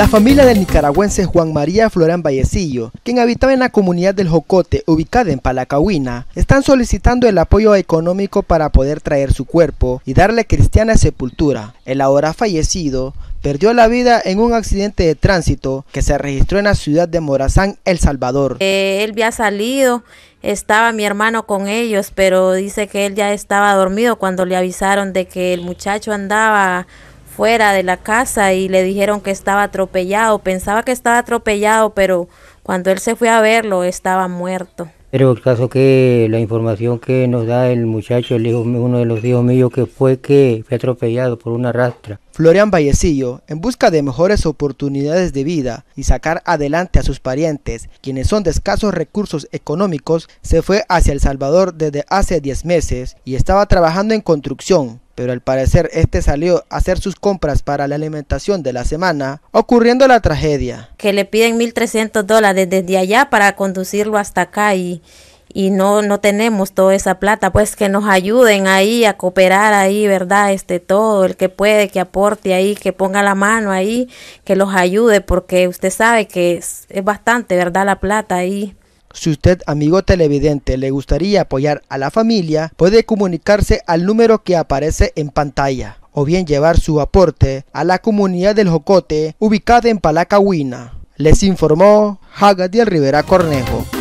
La familia del nicaragüense Juan María Florán Vallecillo, quien habitaba en la comunidad del Jocote, ubicada en Palacahuina, están solicitando el apoyo económico para poder traer su cuerpo y darle cristiana sepultura. El ahora fallecido perdió la vida en un accidente de tránsito que se registró en la ciudad de Morazán, El Salvador. Eh, él había salido, estaba mi hermano con ellos, pero dice que él ya estaba dormido cuando le avisaron de que el muchacho andaba fuera de la casa y le dijeron que estaba atropellado. Pensaba que estaba atropellado, pero cuando él se fue a verlo estaba muerto. Pero el caso que la información que nos da el muchacho, el uno de los hijos míos, que fue que fue atropellado por una rastra. Florian Vallecillo, en busca de mejores oportunidades de vida y sacar adelante a sus parientes, quienes son de escasos recursos económicos, se fue hacia El Salvador desde hace 10 meses y estaba trabajando en construcción pero al parecer este salió a hacer sus compras para la alimentación de la semana, ocurriendo la tragedia. Que le piden 1.300 dólares desde allá para conducirlo hasta acá y, no, no tenemos toda esa plata, pues que nos ayuden ahí a cooperar ahí, ¿verdad? Este todo, el que puede, que aporte ahí, que ponga la mano ahí, que los ayude, porque usted sabe que es bastante, ¿verdad? La plata ahí. Si usted, amigo televidente, le gustaría apoyar a la familia, puede comunicarse al número que aparece en pantalla o bien llevar su aporte a la comunidad del Jocote ubicada en Palacahuina. Les informó Jagadiel Rivera Cornejo.